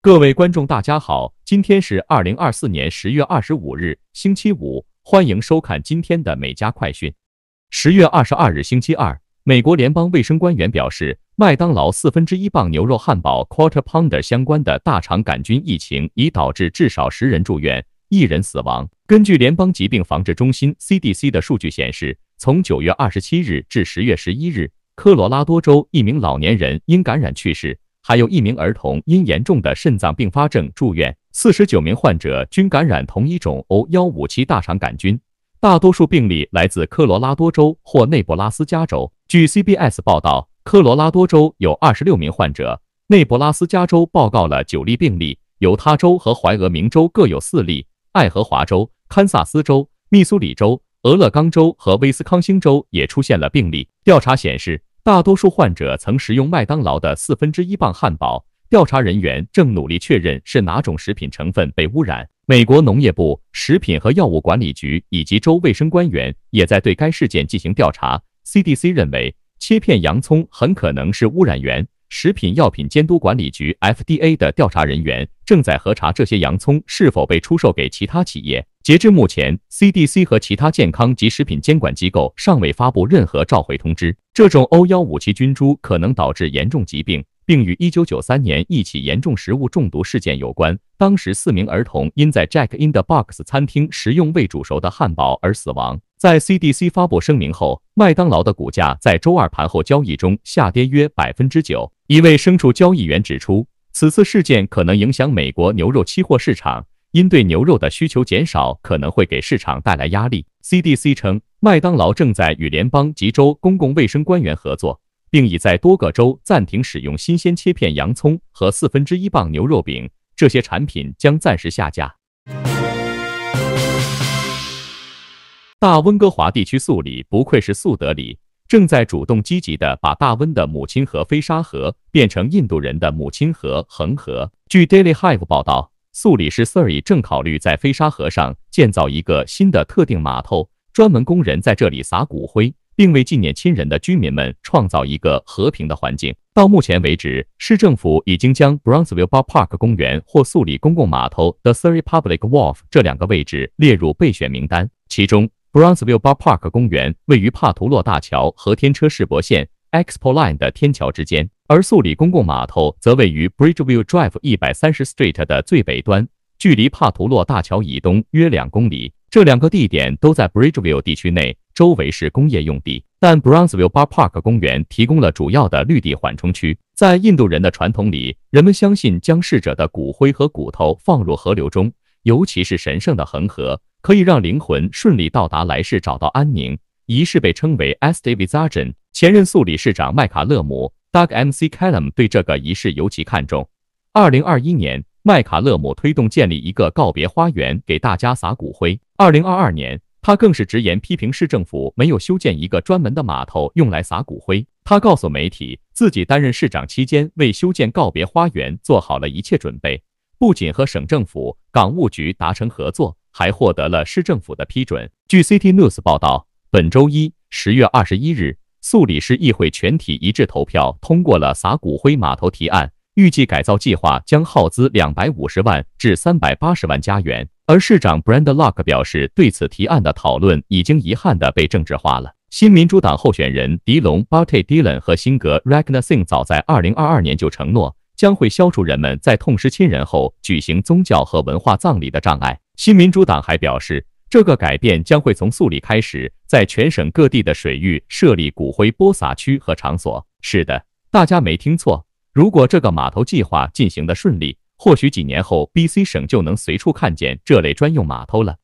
各位观众，大家好，今天是二零二四年十月二十五日，星期五，欢迎收看今天的美家快讯。十月二十二日，星期二，美国联邦卫生官员表示，麦当劳四分之一磅牛肉汉堡 （quarter pounder） 相关的大肠杆菌疫情已导致至少十人住院，一人死亡。根据联邦疾病防治中心 （CDC） 的数据显示，从九月二十七日至十月十一日，科罗拉多州一名老年人因感染去世。还有一名儿童因严重的肾脏并发症住院。四十九名患者均感染同一种 O157 大肠杆菌，大多数病例来自科罗拉多州或内布拉斯加州。据 CBS 报道，科罗拉多州有二十六名患者，内布拉斯加州报告了九例病例，犹他州和怀俄明州各有四例，爱荷华州、堪萨斯州、密苏里州、俄勒冈州和威斯康星州也出现了病例。调查显示。大多数患者曾食用麦当劳的四分之一磅汉堡。调查人员正努力确认是哪种食品成分被污染。美国农业部、食品和药物管理局以及州卫生官员也在对该事件进行调查。CDC 认为切片洋葱很可能是污染源。食品药品监督管理局 （FDA） 的调查人员正在核查这些洋葱是否被出售给其他企业。截至目前，CDC 和其他健康及食品监管机构尚未发布任何召回通知。这种 O 幺五七菌株可能导致严重疾病，并与一九九三年一起严重食物中毒事件有关。当时四名儿童因在 Jack in the Box 餐厅食用未煮熟的汉堡而死亡。在 CDC 发布声明后，麦当劳的股价在周二盘后交易中下跌约百分之九。一位牲畜交易员指出，此次事件可能影响美国牛肉期货市场。因对牛肉的需求减少，可能会给市场带来压力。CDC 称，麦当劳正在与联邦及州公共卫生官员合作，并已在多个州暂停使用新鲜切片洋葱和四分之一磅牛肉饼，这些产品将暂时下架。大温哥华地区素里不愧是素德里，正在主动积极的把大温的母亲河飞沙河变成印度人的母亲河恒河。据 Daily Hive 报道。素里市 s i r y 正考虑在飞沙河上建造一个新的特定码头，专门供人在这里撒骨灰，并为纪念亲人的居民们创造一个和平的环境。到目前为止，市政府已经将 Bronsville Park 公园或素里公共码头 The s u r r y Public Wharf 这两个位置列入备选名单。其中，Bronsville Park 公园位于帕图洛大桥和天车世博线。Expo Line 的天桥之间，而素里公共码头则位于 Bridgeview Drive 一百三十 Street 的最北端，距离帕图洛大桥以东约两公里。这两个地点都在 Bridgeview 地区内，周围是工业用地，但 b r o w n s v i e Bar Park 公园提供了主要的绿地缓冲区。在印度人的传统里，人们相信将逝者的骨灰和骨头放入河流中，尤其是神圣的恒河，可以让灵魂顺利到达来世，找到安宁。仪式被称为 s t e a v i z a n 前任素理市长麦卡勒姆 （Doug McCallum） 对这个仪式尤其看重。二零二一年，麦卡勒姆推动建立一个告别花园，给大家撒骨灰。二零二二年，他更是直言批评市政府没有修建一个专门的码头用来撒骨灰。他告诉媒体，自己担任市长期间为修建告别花园做好了一切准备，不仅和省政府、港务局达成合作，还获得了市政府的批准。据 City News 报道，本周一，十月二十一日。素里市议会全体一致投票通过了撒骨灰码头提案，预计改造计划将耗资两百五十万至三百八十万加元。而市长 Brandlock 表示，对此提案的讨论已经遗憾地被政治化了。新民主党候选人迪隆巴特迪伦和辛格 Raknasing 早在2022年就承诺，将会消除人们在痛失亲人后举行宗教和文化葬礼的障碍。新民主党还表示。这个改变将会从速里开始，在全省各地的水域设立骨灰播撒区和场所。是的，大家没听错。如果这个码头计划进行的顺利，或许几年后，B.C. 省就能随处看见这类专用码头了。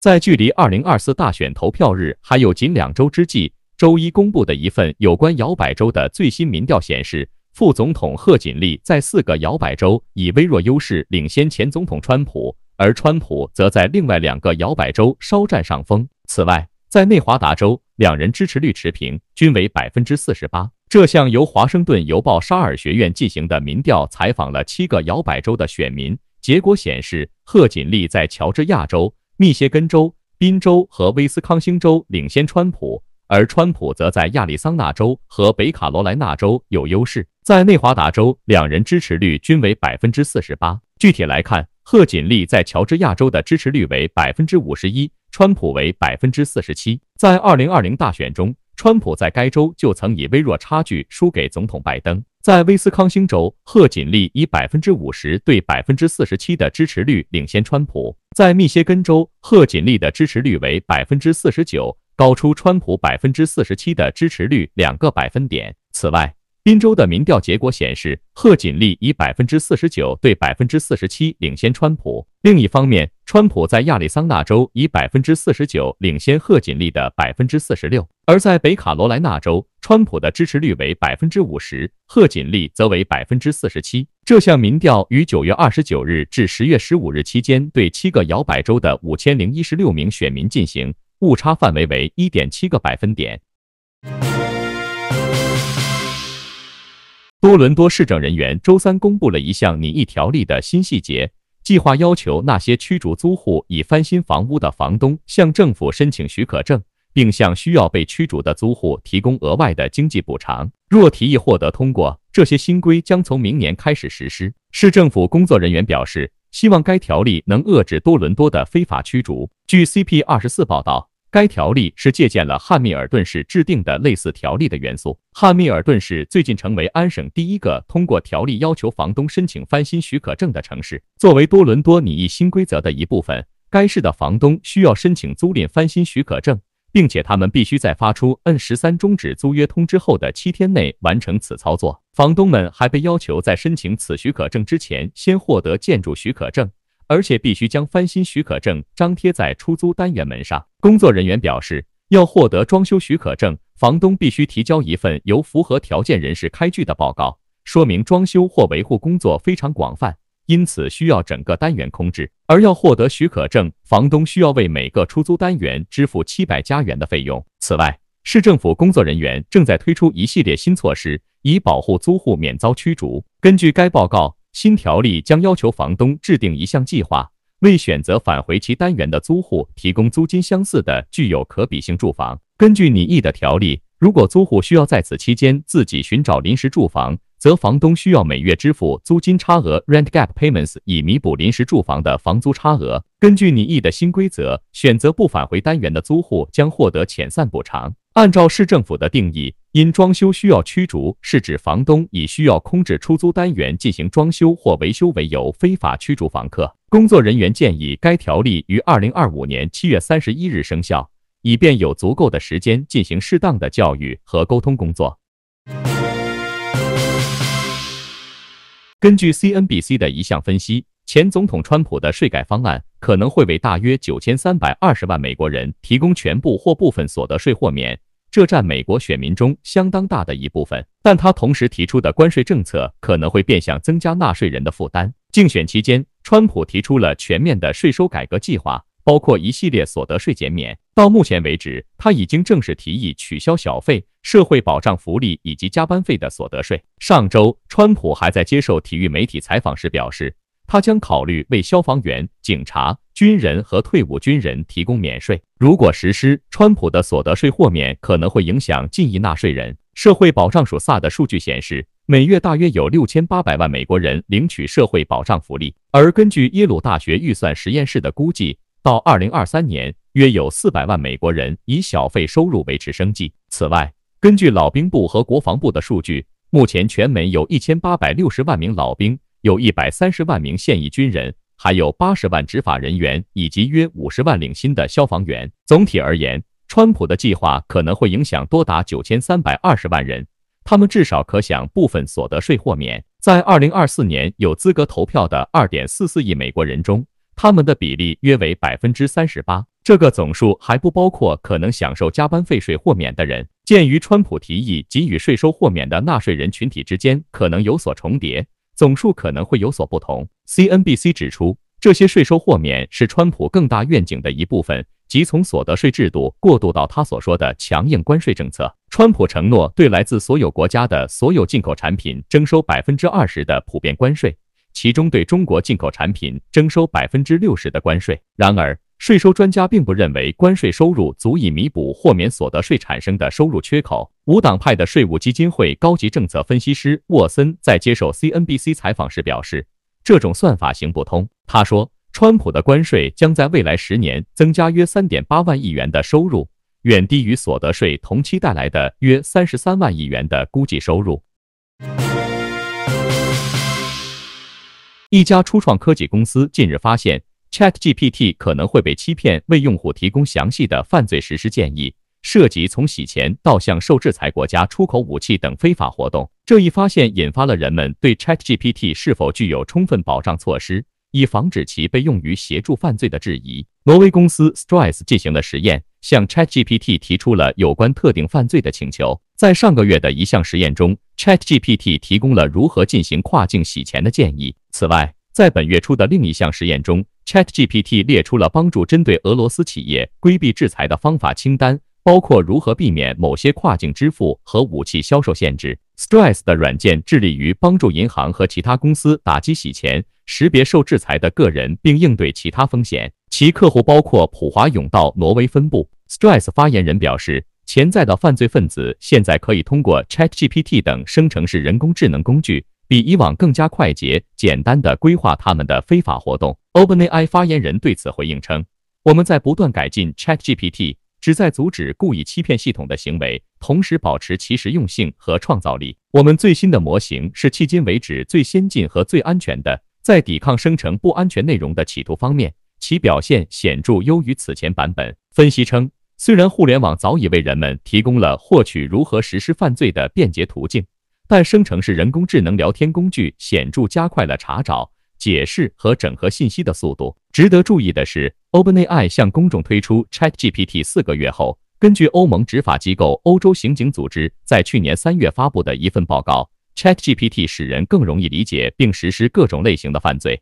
在距离二零二四大选投票日还有仅两周之际，周一公布的一份有关摇摆州的最新民调显示。副总统贺锦丽在四个摇摆州以微弱优势领先前总统川普，而川普则在另外两个摇摆州稍占上风。此外，在内华达州，两人支持率持平，均为百分之四十八。这项由华盛顿邮报沙尔学院进行的民调采访了七个摇摆州的选民，结果显示，贺锦丽在乔治亚州、密歇根州、宾州和威斯康星州领先川普。而川普则在亚利桑那州和北卡罗来纳州有优势，在内华达州两人支持率均为百分之四十八。具体来看，贺锦丽在乔治亚州的支持率为百分之五十一，川普为百分之四十七。在二零二零大选中，川普在该州就曾以微弱差距输给总统拜登。在威斯康星州，贺锦丽以百分之五十对百分之四十七的支持率领先川普。在密歇根州，贺锦丽的支持率为百分之四十九。高出川普百分之四十七的支持率两个百分点。此外，宾州的民调结果显示，贺锦丽以百分之四十九对百分之四十七领先川普。另一方面，川普在亚利桑那州以百分之四十九领先贺锦丽的百分之四十六。而在北卡罗来纳州，川普的支持率为百分之五十，贺锦丽则为百分之四十七。这项民调于九月二十九日至十月十五日期间，对七个摇摆州的五千零一十六名选民进行。误差范围为一点七个百分点。多伦多市政人员周三公布了一项拟议条例的新细节，计划要求那些驱逐租户已翻新房屋的房东向政府申请许可证，并向需要被驱逐的租户提供额外的经济补偿。若提议获得通过，这些新规将从明年开始实施。市政府工作人员表示。希望该条例能遏制多伦多的非法驱逐。据 CP 二十四报道，该条例是借鉴了汉密尔顿市制定的类似条例的元素。汉密尔顿市最近成为安省第一个通过条例要求房东申请翻新许可证的城市。作为多伦多拟议新规则的一部分，该市的房东需要申请租赁翻新许可证。并且他们必须在发出 N 十三终止租约通知后的七天内完成此操作。房东们还被要求在申请此许可证之前先获得建筑许可证，而且必须将翻新许可证张贴在出租单元门上。工作人员表示，要获得装修许可证，房东必须提交一份由符合条件人士开具的报告，说明装修或维护工作非常广泛。因此，需要整个单元空置，而要获得许可证，房东需要为每个出租单元支付七百加元的费用。此外，市政府工作人员正在推出一系列新措施，以保护租户免遭驱逐。根据该报告，新条例将要求房东制定一项计划，为选择返回其单元的租户提供租金相似的具有可比性住房。根据拟议的条例，如果租户需要在此期间自己寻找临时住房，则房东需要每月支付租金差额 rent gap payments，以弥补临时住房的房租差额。根据拟议的新规则，选择不返回单元的租户将获得遣散补偿。按照市政府的定义，因装修需要驱逐是指房东以需要空置出租单元进行装修或维修为由，非法驱逐房客。工作人员建议该条例于二零二五年七月三十一日生效，以便有足够的时间进行适当的教育和沟通工作。根据 CNBC 的一项分析，前总统川普的税改方案可能会为大约九千三百二十万美国人提供全部或部分所得税豁免，这占美国选民中相当大的一部分。但他同时提出的关税政策可能会变相增加纳税人的负担。竞选期间，川普提出了全面的税收改革计划，包括一系列所得税减免。到目前为止，他已经正式提议取消小费、社会保障福利以及加班费的所得税。上周，川普还在接受体育媒体采访时表示，他将考虑为消防员、警察、军人和退伍军人提供免税。如果实施，川普的所得税豁免可能会影响近亿纳税人。社会保障署萨的数据显示，每月大约有六千八百万美国人领取社会保障福利，而根据耶鲁大学预算实验室的估计，到二零二三年。约有四百万美国人以小费收入维持生计。此外，根据老兵部和国防部的数据，目前全美有一千八百六十万名老兵，有一百三十万名现役军人，还有八十万执法人员以及约五十万领薪的消防员。总体而言，川普的计划可能会影响多达九千三百二十万人，他们至少可享部分所得税豁免。在二零二四年有资格投票的二点四四亿美国人中，他们的比例约为百分之三十八。这个总数还不包括可能享受加班费税豁免的人。鉴于川普提议给予税收豁免的纳税人群体之间可能有所重叠，总数可能会有所不同。CNBC 指出，这些税收豁免是川普更大愿景的一部分，即从所得税制度过渡到他所说的强硬关税政策。川普承诺对来自所有国家的所有进口产品征收百分之二十的普遍关税，其中对中国进口产品征收百分之六十的关税。然而，税收专家并不认为关税收入足以弥补豁免所得税产生的收入缺口。无党派的税务基金会高级政策分析师沃森在接受 CNBC 采访时表示，这种算法行不通。他说，川普的关税将在未来十年增加约三点八万亿元的收入，远低于所得税同期带来的约三十三万亿元的估计收入。一家初创科技公司近日发现。ChatGPT 可能会被欺骗，为用户提供详细的犯罪实施建议，涉及从洗钱到向受制裁国家出口武器等非法活动。这一发现引发了人们对 ChatGPT 是否具有充分保障措施，以防止其被用于协助犯罪的质疑。挪威公司 s t r i c e 进行了实验，向 ChatGPT 提出了有关特定犯罪的请求。在上个月的一项实验中，ChatGPT 提供了如何进行跨境洗钱的建议。此外，在本月初的另一项实验中，ChatGPT 列出了帮助针对俄罗斯企业规避制裁的方法清单，包括如何避免某些跨境支付和武器销售限制。Stress 的软件致力于帮助银行和其他公司打击洗钱、识别受制裁的个人，并应对其他风险。其客户包括普华永道挪威分部。Stress 发言人表示，潜在的犯罪分子现在可以通过 ChatGPT 等生成式人工智能工具。比以往更加快捷、简单的规划他们的非法活动。OpenAI 发言人对此回应称：“我们在不断改进 ChatGPT，旨在阻止故意欺骗系统的行为，同时保持其实用性和创造力。我们最新的模型是迄今为止最先进和最安全的，在抵抗生成不安全内容的企图方面，其表现显著优于此前版本。”分析称，虽然互联网早已为人们提供了获取如何实施犯罪的便捷途径。但生成式人工智能聊天工具显著加快了查找、解释和整合信息的速度。值得注意的是，OpenAI 向公众推出 ChatGPT 四个月后，根据欧盟执法机构欧洲刑警组织在去年三月发布的一份报告，ChatGPT 使人更容易理解并实施各种类型的犯罪。